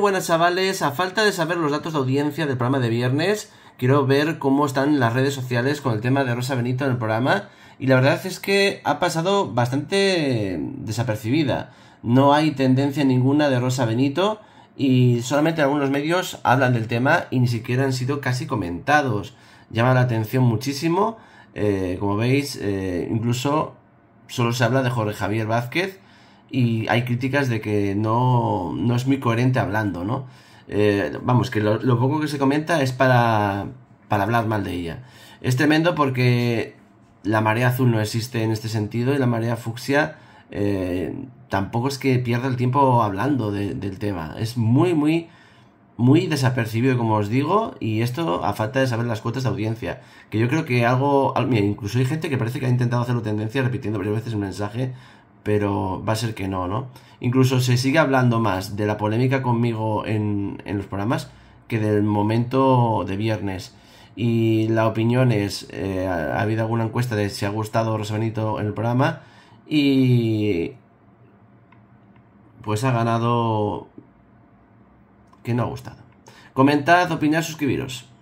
buenas chavales, a falta de saber los datos de audiencia del programa de viernes, quiero ver cómo están las redes sociales con el tema de Rosa Benito en el programa y la verdad es que ha pasado bastante desapercibida. No hay tendencia ninguna de Rosa Benito y solamente algunos medios hablan del tema y ni siquiera han sido casi comentados. Llama la atención muchísimo, eh, como veis, eh, incluso solo se habla de Jorge Javier Vázquez y hay críticas de que no, es muy coherente hablando, ¿no? Eh, vamos, que lo, poco que se comenta es para, para hablar mal de ella. Es tremendo porque la marea azul no existe en este sentido y la marea fucsia eh, tampoco es que pierda el tiempo hablando del tema. Es muy, muy, muy desapercibido, como os digo, y esto a falta de saber las cuotas de audiencia. Que yo creo que algo. Mira, incluso hay gente que parece que ha intentado hacerlo tendencia repitiendo varias veces un mensaje pero va a ser que no, ¿no? Incluso se sigue hablando más de la polémica conmigo en, los programas que del momento de viernes. Y la opinión es, eh, ha habido alguna encuesta de si ha gustado Rosanito en el programa y pues ha ganado que no ha gustado. Comentad, opinad, suscribiros.